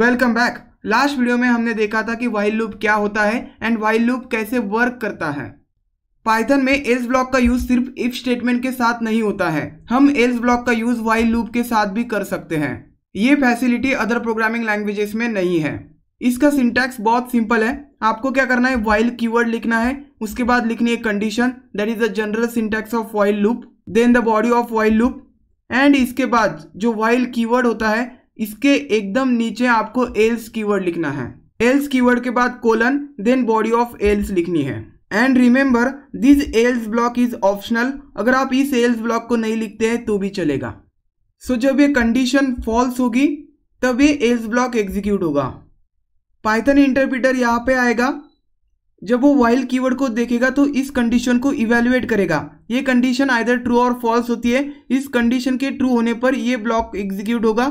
welcome back last video में हमने देखा था कि वाइल लूप क्या होता है एंड वाइल लूप कैसे वर्क करता है पाइथन में एल्स ब्लॉक का यूज सिर्फ इफ स्टेटमेंट के साथ नहीं होता है हम एल्स ब्लॉक का यूज वाइल लूप के साथ भी कर सकते हैं ये फैसिलिटी अदर प्रोग्रामिंग लैंग्वेजेस में नहीं है इसका सिंटैक्स बहुत सिंपल है आपको क्या करना है वाइल कीवर्ड लिखना है उसके बाद लिखनी है condition that is the general syntax of while loop then the body of while loop and इसके बाद जो वाइल कीवर्ड होता है इसके एकदम नीचे आपको एल्स कीवर्ड लिखना है एल्स कीवर्ड के बाद colon then body of else लिखनी है and remember this else block is optional अगर आप इस एल्स ब्लॉक को नहीं लिखते हैं तो भी चलेगा सो so, जब ये कंडीशन फॉल्स होगी तब ये एल्स ब्लॉक एग्जीक्यूट होगा पाइथन इंटरप्रिटर यहाँ पे आएगा जब वो वाइल्ड कीवर्ड को देखेगा तो इस कंडीशन को इवेल्युएट करेगा ये कंडीशन आइधर ट्रू और फॉल्स होती है इस कंडीशन के ट्रू होने पर ये ब्लॉक एग्जीक्यूट होगा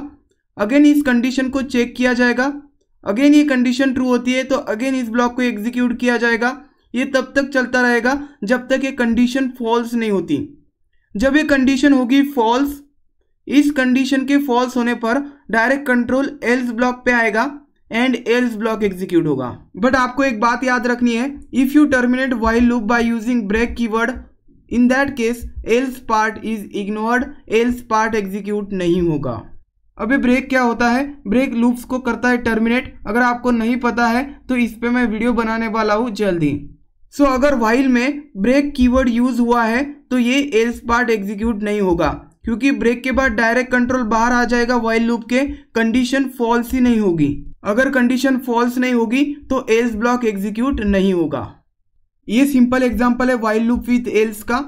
अगेन इस कंडीशन को चेक किया जाएगा अगेन ये कंडीशन ट्रू होती है तो अगेन इस ब्लॉक को एग्जीक्यूट किया जाएगा ये तब तक चलता रहेगा जब तक ये कंडीशन फॉल्स नहीं होती जब ये कंडीशन होगी फॉल्स इस कंडीशन के फॉल्स होने पर डायरेक्ट कंट्रोल एल्स ब्लॉक पे आएगा एंड एल्स ब्लॉक एग्जीक्यूट होगा बट आपको एक बात याद रखनी है if you terminate while loop by using break word in that case else part is ignored else part execute नहीं होगा अभी ब्रेक क्या होता है ब्रेक लूप्स को करता है टर्मिनेट अगर आपको नहीं पता है तो इस पर मैं वीडियो बनाने वाला हूँ जल्दी सो so, अगर वाइल में ब्रेक कीवर्ड यूज हुआ है तो ये एल्स पार्ट एग्जीक्यूट नहीं होगा क्योंकि ब्रेक के बाद डायरेक्ट कंट्रोल बाहर आ जाएगा वाइल लूप के कंडीशन फॉल्स ही नहीं होगी अगर कंडीशन फॉल्स नहीं होगी तो एल्स ब्लॉक एग्जीक्यूट नहीं होगा ये सिंपल एग्जाम्पल है वाइल लूप विथ एल्स का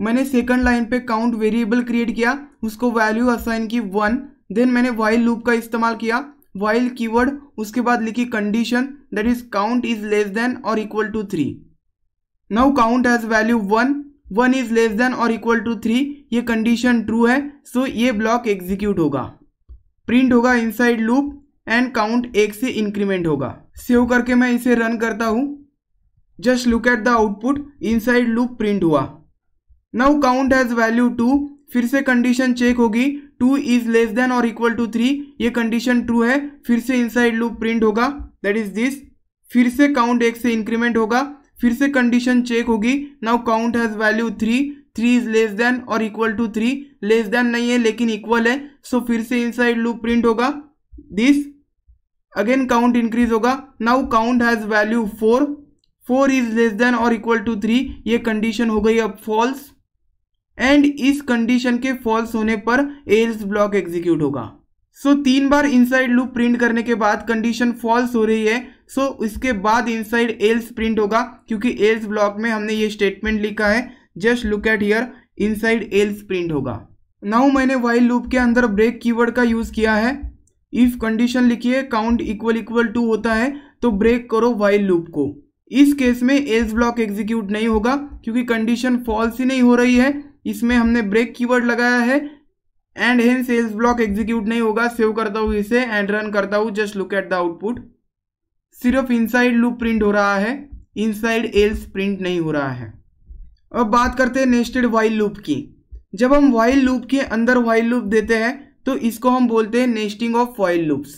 मैंने सेकंड लाइन पे काउंट वेरिएबल क्रिएट किया उसको वैल्यू असाइन की वन देन मैंने वाइल लूप का इस्तेमाल किया वाइल कीवर्ड उसके बाद लिखी condition that is count is less than और equal to three now count has value one one is less than और इक्वल टू थ्री ये कंडीशन ट्रू है सो so ये ब्लॉक एग्जीक्यूट होगा प्रिंट होगा इनसाइड लूप एंड काउंट एक से increment होगा सेव करके मैं इसे रन करता हूँ just look at the output inside loop print हुआ now count has value two फिर से कंडीशन चेक होगी टू इज लेस देन और इक्वल टू थ्री ये कंडीशन ट्रू है फिर से इनसाइड लूप प्रिंट होगा दैट इज दिस फिर से काउंट एक से इंक्रीमेंट होगा फिर से कंडीशन चेक होगी now count has value three three is less than और equal to three less than नहीं है लेकिन इक्वल है सो so, फिर से इनसाइड लूप प्रिंट होगा दिस अगेन काउंट इंक्रीज होगा now count has value four four is less than और इक्वल टू थ्री ये कंडीशन हो गई अब फॉल्स एंड इस कंडीशन के फॉल्स होने पर एल्स ब्लॉक एग्जीक्यूट होगा सो so, तीन बार इनसाइड लूप प्रिंट करने के बाद कंडीशन फॉल्स हो रही है सो so, इसके बाद इनसाइड एल्स प्रिंट होगा क्योंकि एल्स ब्लॉक में हमने ये स्टेटमेंट लिखा है just look at here inside else print होगा नाउ मैंने वाइल लूप के अंदर ब्रेक कीवर्ड का यूज किया है इफ कंडीशन लिखिए काउंट इक्वल इक्वल टू होता है तो ब्रेक करो वाइल लूप को इस केस में एल्स ब्लॉक एग्जीक्यूट नहीं होगा क्योंकि कंडीशन फॉल्स ही नहीं हो रही है इसमें हमने ब्रेक कीवर्ड लगाया है एंड हेन सेल्स ब्लॉक एग्जीक्यूट नहीं होगा सेव करता हूँ इसे एंड रन करता हूँ just look at the output सिर्फ इनसाइड लूप प्रिंट हो रहा है इनसाइड एल्स प्रिंट नहीं हो रहा है अब बात करते हैं नेस्टेड वाइल लूप की जब हम वाइल लूप के अंदर वाइल लूप देते हैं तो इसको हम बोलते हैं nesting of while loops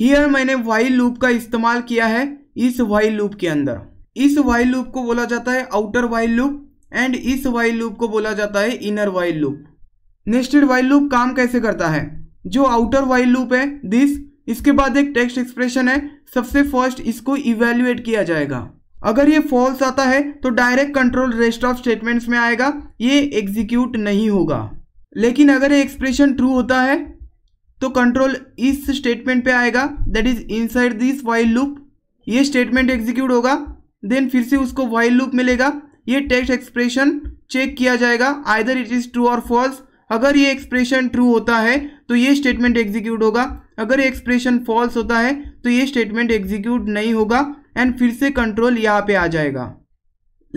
here मैंने वाइल लूप का इस्तेमाल किया है इस वाइल लूप के अंदर इस वाइल लूप को बोला जाता है आउटर वाइल लूप एंड इस वाइल लूप को बोला जाता है inner while loop nested while loop काम कैसे करता है जो आउटर वाइल लूप है दिस इसके बाद एक टेक्स्ट एक्सप्रेशन है सबसे फर्स्ट इसको इवेल्युएट किया जाएगा अगर ये फॉल्स आता है तो direct control rest of statements में आएगा ये एग्जीक्यूट नहीं होगा लेकिन अगर ये एक्सप्रेशन ट्रू होता है तो कंट्रोल इस स्टेटमेंट पे आएगा that is inside this while loop ये स्टेटमेंट एग्जीक्यूट होगा देन फिर से उसको वाइल लूप मिलेगा ये टेक्स्ट एक्सप्रेशन चेक किया जाएगा आइदर इट इज़ ट्रू और फॉल्स अगर ये एक्सप्रेशन ट्रू होता है तो ये स्टेटमेंट एग्जीक्यूट होगा अगर ये एक्सप्रेशन फॉल्स होता है तो ये स्टेटमेंट एग्जीक्यूट नहीं होगा एंड फिर से कंट्रोल यहाँ पे आ जाएगा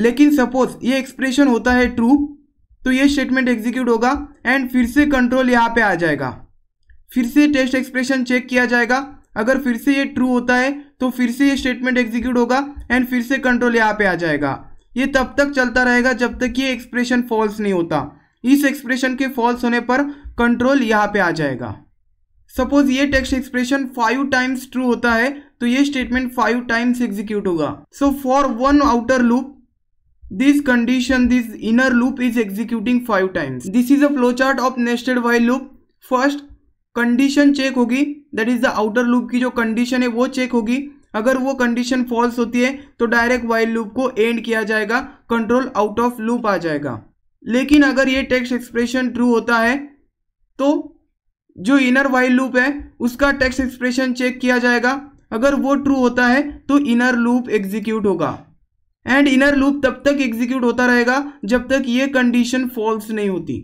लेकिन सपोज ये एक्सप्रेशन होता है ट्रू तो ये स्टेटमेंट एग्जीक्यूट होगा एंड फिर से कंट्रोल यहाँ पे आ जाएगा फिर से टेस्ट एक्सप्रेशन चेक किया जाएगा अगर फिर से ये ट्रू होता है तो फिर से ये स्टेटमेंट एग्जीक्यूट होगा एंड फिर से कंट्रोल यहाँ पे आ जाएगा ये तब तक चलता रहेगा जब तक ये एक्सप्रेशन फॉल्स नहीं होता इस एक्सप्रेशन के फॉल्स होने पर कंट्रोल यहाँ पे आ जाएगा सपोज ये text expression five times true होता है तो ये स्टेटमेंट फाइव टाइम्स एग्जीक्यूट होगा so for one outer loop this condition this inner loop is executing five times this is a flow chart of nested while loop first condition check होगी that is the outer loop की जो condition है वो check होगी अगर वो condition false होती है तो डायरेक्ट वाइल लूप को एंड किया जाएगा कंट्रोल आउट ऑफ लूप आ जाएगा लेकिन अगर ये टेक्स्ट एक्सप्रेशन ट्रू होता है तो जो इनर वाइल लूप है उसका टेक्स्ट एक्सप्रेशन चेक किया जाएगा अगर वो ट्रू होता है तो इनर लूप एग्जीक्यूट होगा एंड इनर लूप तब तक एग्जीक्यूट होता रहेगा जब तक ये कंडीशन फॉल्स नहीं होती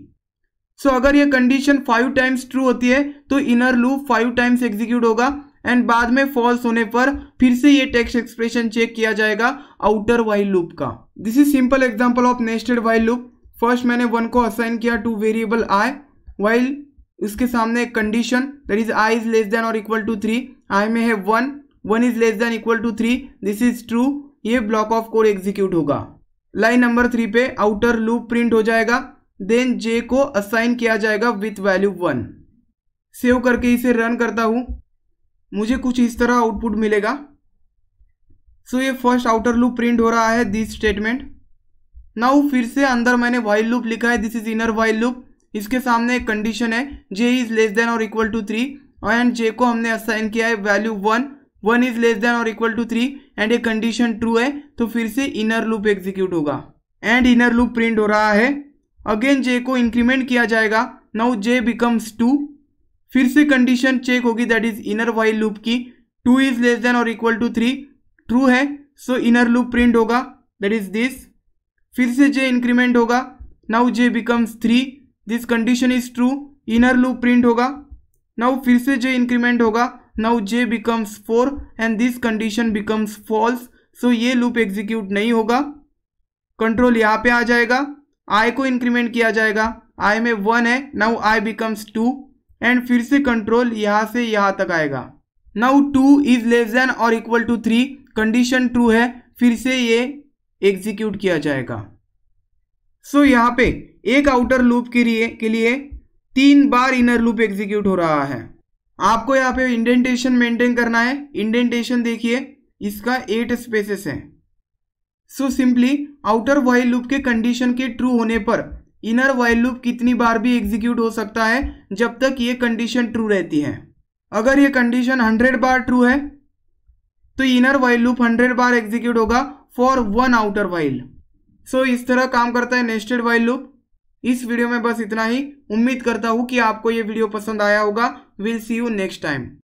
सो so, अगर ये कंडीशन फाइव टाइम्स ट्रू होती है तो inner loop five times execute होगा एंड बाद में फॉल्स होने पर फिर से ये टेक्स्ट एक्सप्रेशन चेक किया जाएगा आउटर वाइल लूप का this is simple example of nested while loop first मैंने वन को असाइन किया टू वेरिएबल आई वाइल उसके सामने एक condition that is I is less than और इक्वल टू थ्री आई में है one one is less than equal to three this is true ये ब्लॉक ऑफ कोड एग्जीक्यूट होगा line number three पे outer loop print हो जाएगा then जे को assign किया जाएगा विथ वैल्यू वन सेव करके इसे रन करता हूँ मुझे कुछ इस तरह आउटपुट मिलेगा सो so, ये फर्स्ट आउटर लूप प्रिंट हो रहा है दिस स्टेटमेंट नाउ फिर से अंदर मैंने वाइल लूप लिखा है this is inner while loop इसके सामने एक कंडीशन है जे इज लेस देन और equal to three and J को हमने असाइन किया है value one one is less than और इक्वल टू थ्री एंड ये कंडीशन ट्रू है तो फिर से इनर लूप एग्जीक्यूट होगा एंड इनर लूप प्रिंट हो रहा है अगेन जे को इंक्रीमेंट किया जाएगा नाउ जे बिकम्स टू फिर से कंडीशन चेक होगी that is inner while loop की टू इज लेस देन और इक्वल टू थ्री ट्रू है सो इनर लूप प्रिंट होगा दैट इज दिस फिर से जे इंक्रीमेंट होगा now J becomes three this condition is true inner loop print होगा now फिर से जे इंक्रीमेंट होगा now J becomes four and this condition becomes false so ये loop execute नहीं होगा कंट्रोल यहाँ पे आ जाएगा आई को इंक्रीमेंट किया जाएगा आई में वन है now I becomes two and फिर से कंट्रोल यहाँ से यहाँ तक आएगा now two is less than और equal to three condition true है फिर से ये एग्जीक्यूट किया जाएगा सो so, यहाँ पे एक आउटर लूप के लिए के लिए तीन बार इनर लूप एग्जीक्यूट हो रहा है आपको यहाँ पे इंडेंटेशन मेंटेन करना है इंडेंटेशन देखिए इसका एट स्पेसेस है so simply outer while loop के कंडीशन के ट्रू होने पर इनर वाइल लूप कितनी बार भी एग्जीक्यूट हो सकता है जब तक ये कंडीशन ट्रू रहती है अगर ये कंडीशन हंड्रेड बार ट्रू है तो इनर वाइल लूप हंड्रेड बार एग्जीक्यूट होगा for one outer while so इस तरह काम करता है नेस्टेड वाइल लूप इस वीडियो में बस इतना ही उम्मीद करता हूँ कि आपको ये वीडियो पसंद आया होगा will see you next time